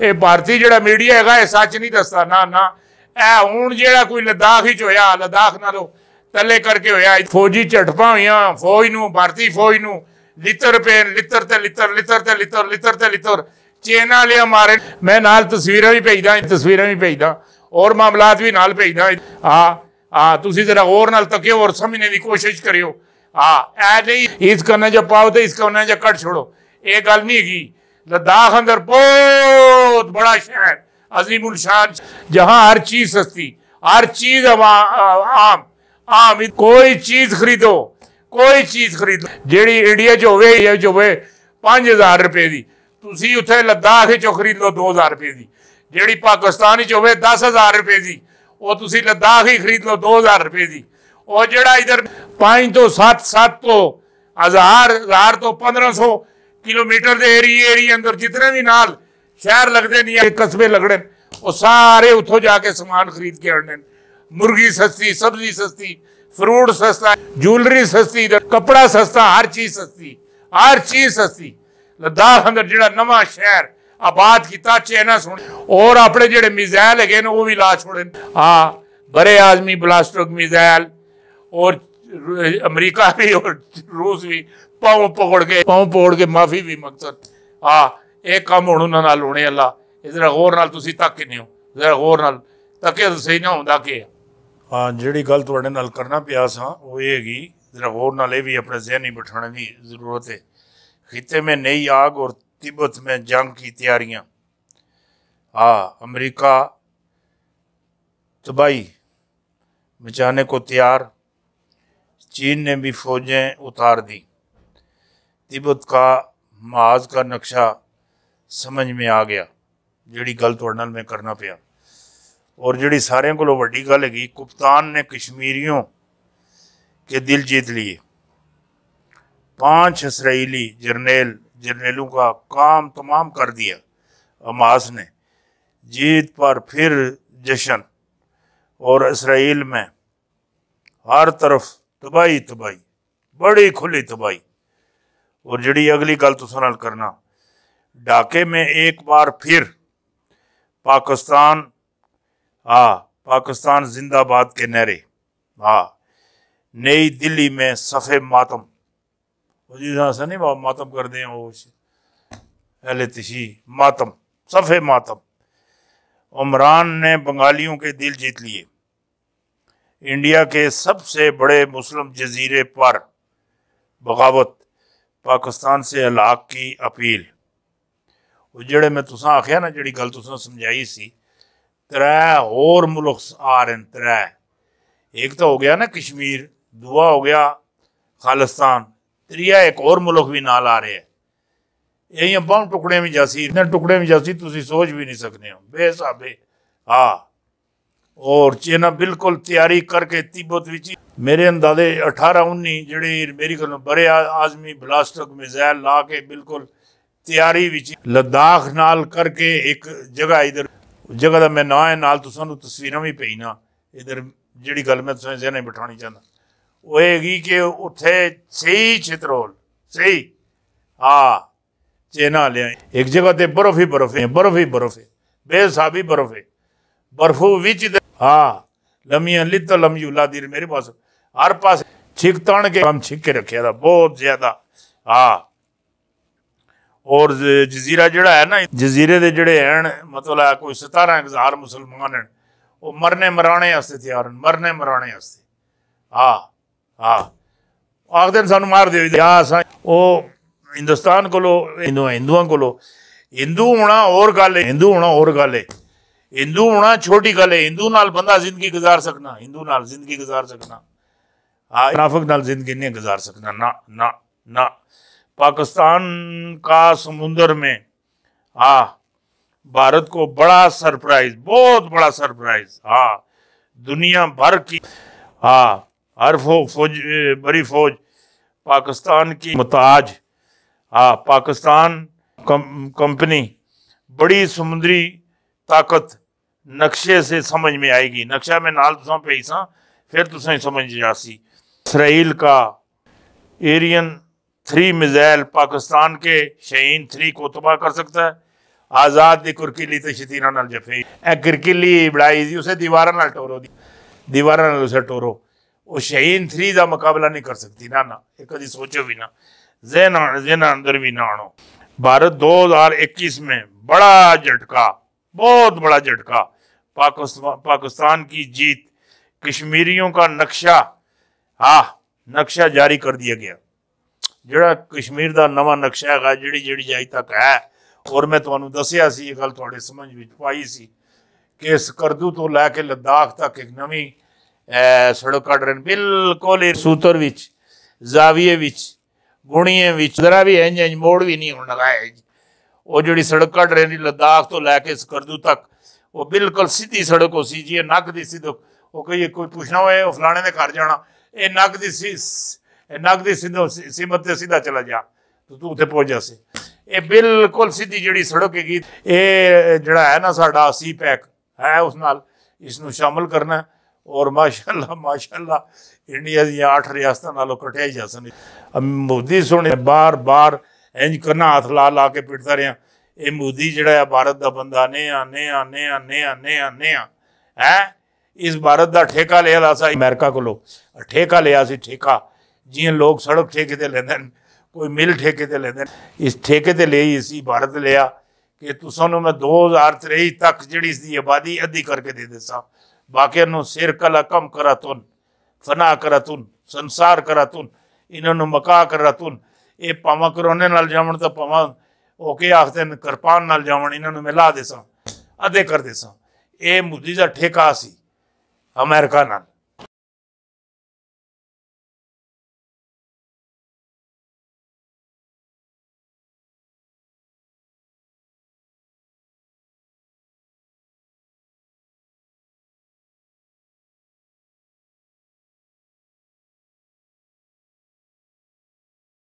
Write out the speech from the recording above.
ਇਹ ਭਾਰਤੀ ਜਿਹੜਾ ਮੀਡੀਆ ਹੈਗਾ ਇਹ ਸੱਚ ਨਹੀਂ ਦੱਸਦਾ ਨਾ ਨਾ ਇਹ ਹੁਣ ਜਿਹੜਾ ਕੋਈ ਲਦਾਖ ਵਿੱਚ ਹੋਇਆ ਲਦਾਖ ਨਾਲੋਂ ਤੱਲੇ ਕਰਕੇ ਹੋਇਆ ਫੌਜੀ ਝਟਪਾਂ ਹੋਈਆਂ ਫੌਜ ਨੂੰ ਭਾਰਤੀ ਫੌਜ ਨੂੰ ਲਿੱਤਰ ਪੇਨ ਲਿੱਤਰ ਤੇ ਲਿੱਤਰ ਲਿੱਤਰ ਤੇ ਲਿੱਤਰ ਲਿੱਤਰ ਤੇ ਲਿੱਤਰ ਚੇਨਾ ਲਿਆ ਮਾਰੇ ਮੈਂ ਨਾਲ ਤਸਵੀਰਾਂ ਵੀ ਭੇਜਦਾ ਤਸਵੀਰਾਂ ਵੀ ਭੇਜਦਾ ਔਰ ਮਾਮਲਾਤ ਵੀ ਨਾਲ ਭੇਜਦਾ ਆ ਆ ਤੁਸੀਂ ਜ਼ਰਾ ਹੋਰ ਨਾਲ ਤੱਕਿਓ ਔਰ ਸਮਝਣੇ ਦੀ ਕੋਸ਼ਿਸ਼ ਕਰਿਓ ਆ ਐ ਨਹੀਂ ਇਸ ਕਰਨਾ ਜਾਂ ਪਾਓ ਤੇ ਇਸ ਕਰਨਾ ਜਾਂ ਕੱਟ ਛੋੜੋ ਇਹ ਗੱਲ ਨਹੀਂ ਹੈਗੀ लद्दाख अंदर बहुत बड़ा शहर अजीम शान जहाँ हर चीज सस्ती हर चीज आम आम कोई चीज खरीदो कोई चीज खरीदो जेडी इंडिया च होवे पांच हजार रुपए की ਤੁਸੀਂ लो दो हजार रुपए की 2000 ਰੁਪਏ ਦੀ ਜਿਹੜੀ दस हजार रुपए की वह तुम लद्दाख ही खरीद लो दो हजार रुपए की और जरा इधर पांच तो सत सत तो हजार हजार तो पंद्रह सौ किलोमीटर ਦੇ ਏਰੀਏ ਏਰੀਏ अंदर जितने भी नाल शहर लगते नहीं है कस्बे लगने ਸਾਰੇ सारे उतो जाके समान खरीद के आने मुर्गी सस्ती सब्जी सस्ती फ्रूट सस्ता ज्वेलरी सस्ती कपड़ा सस्ता हर चीज सस्ती हर चीज सस्ती लद्दाख अंदर जो नवा शहर आबाद किया चेना सुन और अपने जो मिजाइल है वह भी ला छोड़े हाँ बड़े आदमी ब्लास्टिक मिजाइल और अमरीका भी और रूस भी पाव पकड़ के पाव पकड़ के माफी भी मकसद हा एक काम हूँ उन्होंने होने अल्लाह जरा गौर नाल तक नहीं हो जरा गौर नाल तो सही ना होता के हाँ जी गल थोड़े नाल करना पिया सा वो ये गी जरा गौर नाल ये भी अपने जहनी बिठाने की जरूरत है खिते में नई आग और तिब्बत में जंग की तैयारियां हाँ अमरीका तबाही मचाने को तैयार चीन ने भी फौजें उतार दी तिब्बत का माज का नक्शा समझ में आ गया जी गल ਤੁਹਾਡੇ ਨਾਲ करना पाया और जी सारे को वही गल हैगी कुप्तान ने कश्मीरियों के दिल जीत लिए पांच इसराइली जरनेल जरनेलों का काम तमाम कर दिया अमास ने जीत पर फिर जश्न और इसराइल में हर तरफ तबाही तबाही बड़ी खुली तबाही और जड़ी अगली गल ਤੁਸੀਂ ਨਾਲ करना ढाके में एक बार फिर पाकिस्तान आ पाकिस्तान जिंदाबाद के नहरे आ नई दिल्ली में सफ़े मातम से नहीं मातम कर दें वो अहल तशी मातम सफ़े मातम उमरान ने बंगालियों के दिल जीत लिए इंडिया के सबसे बड़े मुस्लिम जजीरे पर बगावत पाकिस्तान से हलाक की अपील जेड़े मैं तुसा आखिया ना जी गल समझाई सी त्रै होर मुल्ख आ रहे त्रै एक तो हो गया ना कश्मीर दुआ हो गया खालिस्तान त्रिया एक और मुल्ख भी नाल आ रहे है यही बहुत टुकड़े भी जासी इतने टुकड़े भी जासी तुम सोच भी नहीं सकते हो बेसाबे हाँ और चेना बिल्कुल तैयारी करके तिब्बत विच मेरे अंदाजे अठारह उन्नी जी मेरी को बड़े आजमी बलास्टिक मिजाइल ला के बिल्कुल तैयारी विच लद्दाख नाल करके एक जगह इधर जगह का मैं ना है नाल तो सू तस्वीर भी भेजना इधर जी गल मैं तुसें जहने बिठानी चाहता वो हैगी कि उत्थे सही चित्रोल सही हाँ चेना लिया एक जगह से बर्फ ही बर्फ है बर्फ ही बर्फ है बेहसाबी बर्फ है बर्फो विचित हाँ लमी अलित तो लमी उलादीर मेरे पास हर पास छिक तान के हम छिक के रखे था बहुत ज्यादा हा और जजीरा जड़ा है ना जजीरे के जड़े हैं मतलब कोई सतारा हजार मुसलमान हैं वो मरने मराने वास्ते तैयार हैं मरने मराने हाँ हाँ आखते ने सू मार दे हिंदुस्तान को हिंदुआ को हिंदू होना और गल हिंदू होना और गल है हिंदू होना छोटी गल है हिंदू नाल बंदा जिंदगी गुजार सकना हिंदू नाल जिंदगी गुजार सकना ਆ नाल जिंदगी नहीं गुजार सकना ना ना ना पाकिस्तान का समुंदर में आ भारत को बड़ा सरप्राइज बहुत बड़ा सरप्राइज हाँ दुनिया भर की हाँ हर फो, फौज बड़ी फौज पाकिस्तान की मताज हाँ पाकिस्तान कम, कंपनी बड़ी समुद्री ताकत नक्शे से समझ में आएगी नक्शा में नाल तुसा पई सां फिर तुसा ही समझ जासी इसराइल का एरियन थ्री मिज़ाइल पाकिस्तान के शहीन थ्री को तबाह कर सकता है आज़ाद दी कुरकीली तो शतीना नाल जफे ए कुरकीली बड़ाई जी उसे दीवारा नाल टोरो दी दीवारा नाल उसे टोरो वो शहीन थ्री का मुकाबला नहीं कर सकती ना ना ये कभी सोचो भी ना जहन जहन अंदर भी ना आनो भारत 2021 में बड़ा झटका बहुत बड़ा झटका पाकिस्तान पाकिस्तान की जीत कश्मीरियों का नक्शा हा नक्शा जारी कर दिया गया जोड़ा कश्मीर का नवा नक्शा है जी जी अज तक है और मैं थोड़ा दसिया समझ में पाई सी कि करदू तो लैके लद्दाख तक एक नवी सड़क कट रहे बिल्कुल सूत्र जाविए गुणिए जरा भी इंज इंज मोड़ भी नहीं होने ਉਹ ਜਿਹੜੀ ਸੜਕ ਕੱਢ ਰਹੇ ਨੇ ਲਦਾਖ ਤੋਂ ਲੈ ਕੇ ਸਕਰਦੂ ਤੱਕ ਉਹ ਬਿਲਕੁਲ ਸਿੱਧੀ ਸੜਕ ਹੋ ਸੀ ਜੀ ਨੱਕ ਦੀ ਸਿੱਧਕ ਉਹ ਕੋਈ ਕੋਈ ਪੁੱਛਣਾ ਹੋਏ ਉਹ ਫਲਾਣੇ ਦੇ ਘਰ ਜਾਣਾ ਇਹ ਨੱਕ ਦੀ ਨੱਕ ਦੀ ਸਿੱਧੋ ਸੀਮਤ ਤੇ ਸਿੱਧਾ ਚਲਾ ਜਾ ਤੂੰ ਉੱਥੇ ਪਹੁੰਚ ਜਾਸੀ ਇਹ ਬਿਲਕੁਲ ਸਿੱਧੀ ਜਿਹੜੀ ਸੜਕ ਹੈਗੀ ਇਹ ਜਿਹੜਾ ਹੈ ਨਾ ਸਾਡਾ ਸੀ ਪੈਕ ਹੈ ਉਸ ਨਾਲ ਇਸ ਨੂੰ ਸ਼ਾਮਲ ਕਰਨਾ ਔਰ ਮਾਸ਼ਾਅੱਲਾ ਮਾਸ਼ਾਅੱਲਾ ਇੰਡੀਆ ਦੀਆਂ 8 ਰਿਆਸਤਾਂ ਨਾਲੋਂ ਕਟਿਆ ਹੀ ਜਾਸਨ ਮੋਦੀ ਸੋਹਣੇ ਬਾਰ-ਬਾਰ इंज करना हाथ ला ला के पिटता रहा यह मोदी जोड़ा है भारत का बंदा ने आने आने आने आने आने है इस भारत का ठेका लिया ला अमेरिका को ठेका लिया से ठेका जी लोग सड़क ठेके से लेंगे कोई मिल ठेके से लेंगे इस ठेके से ले ही इसी भारत लिया कि तुसू मैं दो हज़ार त्रेई तक जी इसकी आबादी अद्धी करके दे दसा बाकी सिर कला कम करा तुन फना करा तुन संसार करा तुन इन्हों मका करा तुन ਇਹ ਪਾਵਾਂ ਕਰੋਨੇ ਨਾਲ ਜਾਵਣ ਤਾਂ ਪਾਵਾਂ ਹੋ ਕੇ ਆਖਦੇ ਨੇ ਕਿਰਪਾਨ ਨਾਲ ਜਾਵਣ ਇਹਨਾਂ ਨੂੰ ਮਿਲਾ ਦੇਸਾਂ ਅਦੇ ਕਰ ਦੇਸਾਂ ਇਹ ਮੁੱਦੀ ਦਾ ਠੇਕਾ ਸੀ ਅਮਰੀਕਾ ਨਾਲ